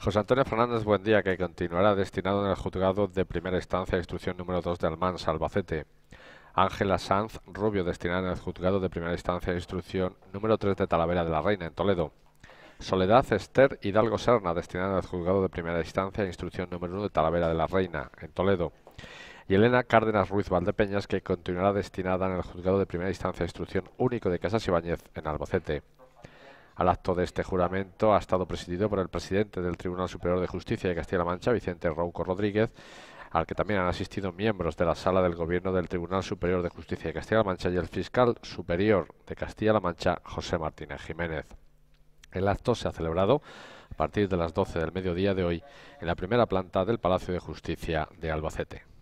José Antonio Fernández Buendía, que continuará destinado en el juzgado de primera instancia de instrucción número 2 de Almansa, Albacete. Ángela Sanz Rubio, destinada en el juzgado de primera instancia de instrucción número 3 de Talavera de la Reina, en Toledo. Soledad Esther Hidalgo Serna, destinada al juzgado de primera instancia de instrucción número 1 de Talavera de la Reina, en Toledo. Y Elena Cárdenas Ruiz Valdepeñas, que continuará destinada en el juzgado de primera instancia de instrucción único de Casas Ibáñez, en Albacete al acto de este juramento ha estado presidido por el presidente del Tribunal Superior de Justicia de Castilla-La Mancha, Vicente Rouco Rodríguez, al que también han asistido miembros de la Sala del Gobierno del Tribunal Superior de Justicia de Castilla-La Mancha y el fiscal superior de Castilla-La Mancha, José Martínez Jiménez. El acto se ha celebrado a partir de las 12 del mediodía de hoy en la primera planta del Palacio de Justicia de Albacete.